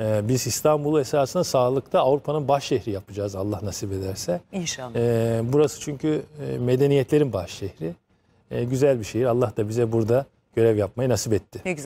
Ee, biz İstanbul'u esasında sağlıkta Avrupa'nın baş şehri yapacağız Allah nasip ederse. İnşallah. Ee, burası çünkü e, medeniyetlerin başşehri. Ee, güzel bir şehir. Allah da bize burada görev yapmayı nasip etti. Ne güzel.